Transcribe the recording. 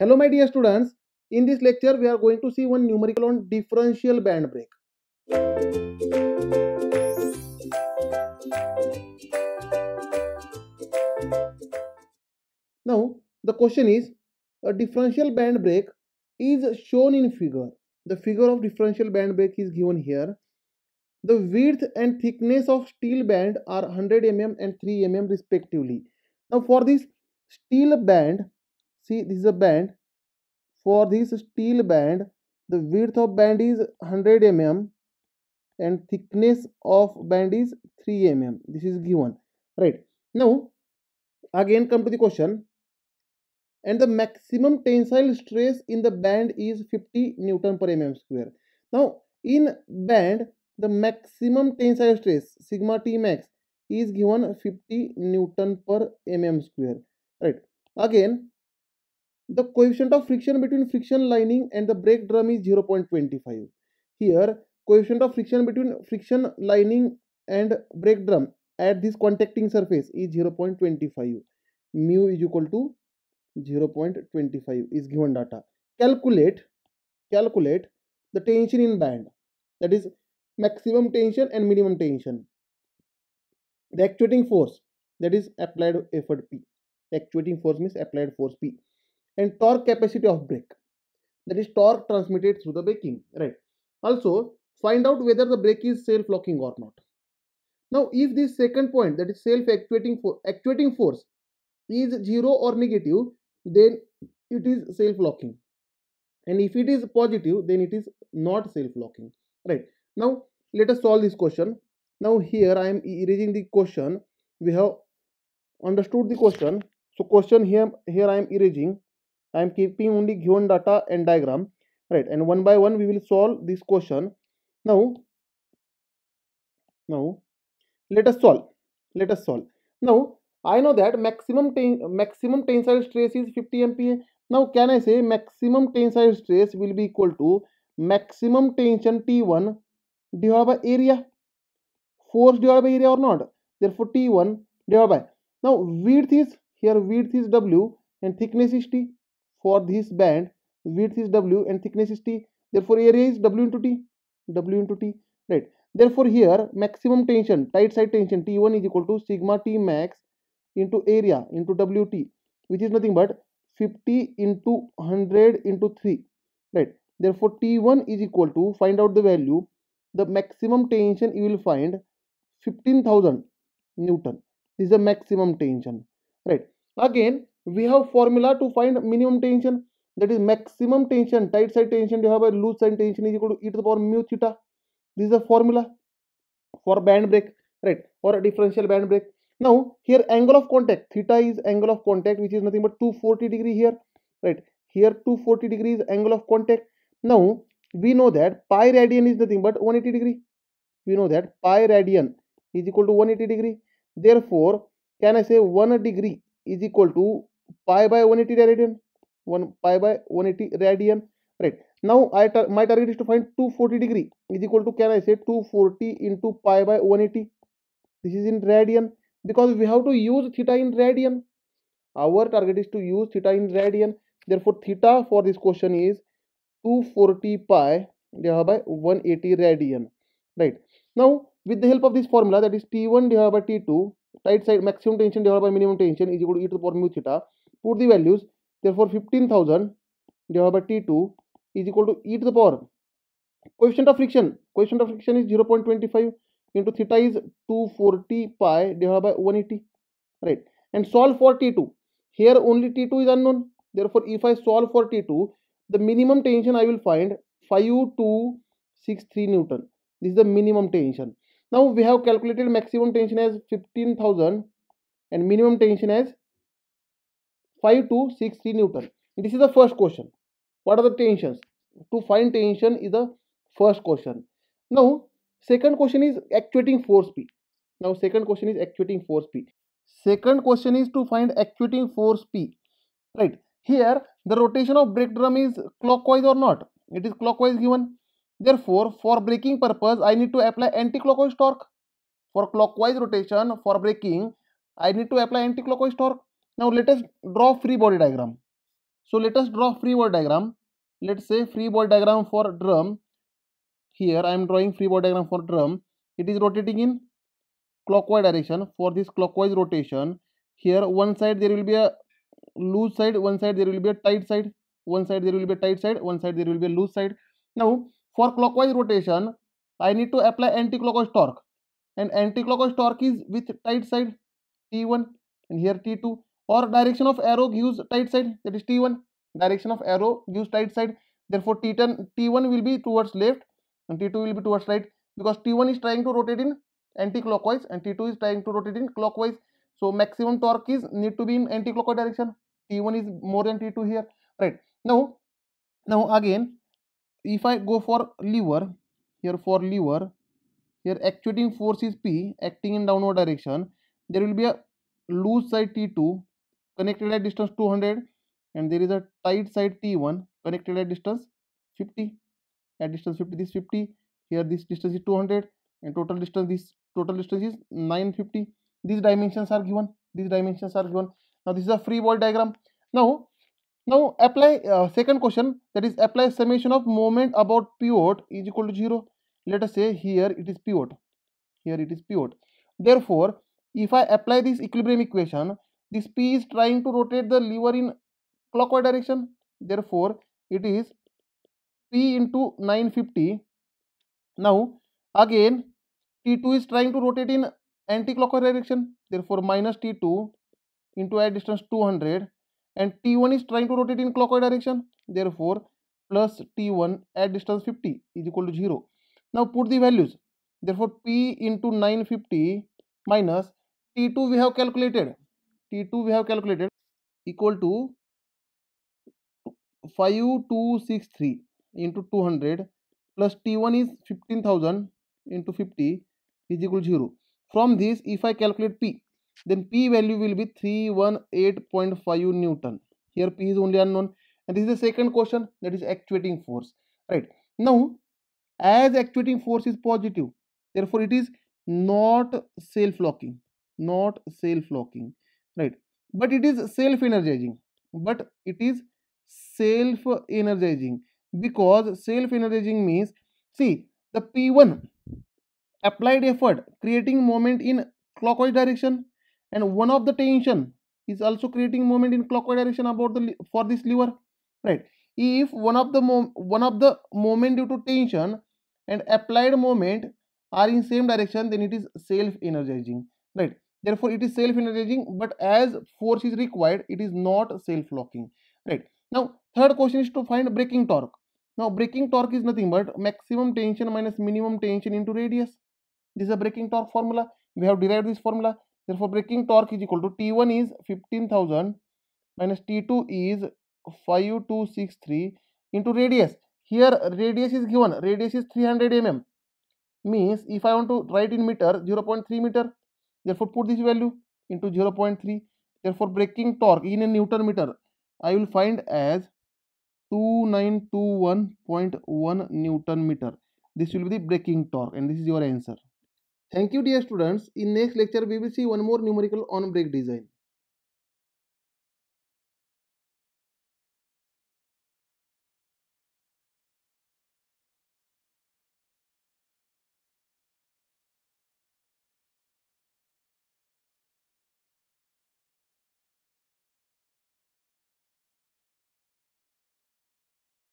Hello my dear students, in this lecture we are going to see one numerical on differential band break. Now the question is, a differential band break is shown in figure. The figure of differential band break is given here. The width and thickness of steel band are 100 mm and 3 mm respectively. Now for this steel band, see this is a band for this steel band the width of band is 100 mm and thickness of band is 3 mm this is given right now again come to the question and the maximum tensile stress in the band is 50 newton per mm square now in band the maximum tensile stress sigma t max is given 50 newton per mm square right again the coefficient of friction between friction lining and the brake drum is 0.25. Here, coefficient of friction between friction lining and brake drum at this contacting surface is 0.25. Mu is equal to 0.25 is given data. Calculate, calculate the tension in band that is maximum tension and minimum tension. The actuating force that is applied effort P. The actuating force means applied force P and torque capacity of brake that is torque transmitted through the braking right also find out whether the brake is self-locking or not now if this second point that is self-actuating for actuating force is zero or negative then it is self-locking and if it is positive then it is not self-locking right now let us solve this question now here I am erasing the question we have understood the question so question here here I am erasing I am keeping only given data and diagram, right? And one by one, we will solve this question. Now, now, let us solve. Let us solve. Now, I know that maximum ten, maximum tensile stress is 50 MPa. Now, can I say maximum tensile stress will be equal to maximum tension T1 divided by area? Force divided by area or not? Therefore, T1 divided by. Now, width is here, width is W and thickness is T for this band width is w and thickness is t therefore area is w into t w into t right therefore here maximum tension tight side tension t1 is equal to sigma t max into area into wt which is nothing but 50 into 100 into 3 right therefore t1 is equal to find out the value the maximum tension you will find 15000 newton is the maximum tension right again we have formula to find minimum tension that is maximum tension tight side tension You have a loose side tension is equal to e to the power mu theta this is a formula for band break right or a differential band break now here angle of contact theta is angle of contact which is nothing but 240 degree here right here 240 degree is angle of contact now we know that pi radian is nothing but 180 degree we know that pi radian is equal to 180 degree therefore can i say 1 degree is equal to pi by 180 radian 1 pi by 180 radian right now i tar my target is to find 240 degree is equal to can i say 240 into pi by 180 this is in radian because we have to use theta in radian our target is to use theta in radian therefore theta for this question is 240 pi divided by 180 radian right now with the help of this formula that is t1 divided by t2 Right side maximum tension divided by minimum tension is equal to e to the power mu theta. Put the values. Therefore, 15,000 divided by T2 is equal to e to the power. Coefficient of friction. Coefficient of friction is 0.25 into theta is 240 pi divided by 180. Right. And solve for T2. Here only T2 is unknown. Therefore, if I solve for T2, the minimum tension I will find 5263 Newton. This is the minimum tension. Now we have calculated maximum tension as 15,000 and minimum tension as 5 to 60 Newton. This is the first question. What are the tensions? To find tension is the first question. Now, second question is actuating force P. Now, second question is actuating force P. Second question is to find actuating force P. Right. Here, the rotation of brake drum is clockwise or not. It is clockwise given. Therefore, for braking purpose, I need to apply anticlockwise torque. For clockwise rotation, for braking, I need to apply anticlockwise torque. Now, let us draw free body diagram. So, let us draw free body diagram. Let's say free body diagram for drum. Here, I am drawing free body diagram for drum. It is rotating in clockwise direction. For this clockwise rotation, here one side there will be a loose side, one side there will be a tight side, one side there will be a tight side, one side there will be a loose side. Now, for clockwise rotation, I need to apply anti-clockwise torque. And anti-clockwise torque is with tight side T1 and here T2 or direction of arrow gives tight side that is T1. Direction of arrow gives tight side. Therefore, T10, T1 will be towards left and T2 will be towards right because T1 is trying to rotate in anti-clockwise and T2 is trying to rotate in clockwise. So, maximum torque is need to be in anti-clockwise direction. T1 is more than T2 here. Right. Now, now again if I go for lever, here for lever, here actuating force is P, acting in downward direction, there will be a loose side T2 connected at distance 200 and there is a tight side T1 connected at distance 50. At distance 50 this 50, here this distance is 200 and total distance this total distance is 950. These dimensions are given, these dimensions are given. Now this is a free ball diagram. Now now apply uh, second question that is apply summation of moment about pivot is equal to 0. Let us say here it is pivot. Here it is pivot. Therefore, if I apply this equilibrium equation, this P is trying to rotate the lever in clockwise direction. Therefore, it is P into 950. Now, again T2 is trying to rotate in anti-clockwise direction. Therefore, minus T2 into a distance 200 and T1 is trying to rotate in clockwise direction. Therefore, plus T1 at distance 50 is equal to 0. Now put the values. Therefore, P into 950 minus T2 we have calculated. T2 we have calculated equal to 5263 into 200 plus T1 is 15,000 into 50 is equal to 0. From this, if I calculate P, then p value will be 318.5 newton here p is only unknown and this is the second question that is actuating force right now as actuating force is positive therefore it is not self-locking not self-locking right but it is self-energizing but it is self-energizing because self-energizing means see the p1 applied effort creating moment in clockwise direction and one of the tension is also creating moment in clockwise direction about the for this lever right if one of the one of the moment due to tension and applied moment are in same direction then it is self energizing right therefore it is self energizing but as force is required it is not self locking right now third question is to find breaking torque now breaking torque is nothing but maximum tension minus minimum tension into radius this is a breaking torque formula we have derived this formula Therefore, braking torque is equal to T1 is 15,000 minus T2 is 5263 into radius. Here radius is given. Radius is 300 mm. Means if I want to write in meter 0 0.3 meter. Therefore, put this value into 0 0.3. Therefore, braking torque in a Newton meter I will find as 2921.1 Newton meter. This will be the braking torque and this is your answer. Thank you dear students. In next lecture we will see one more numerical on break design.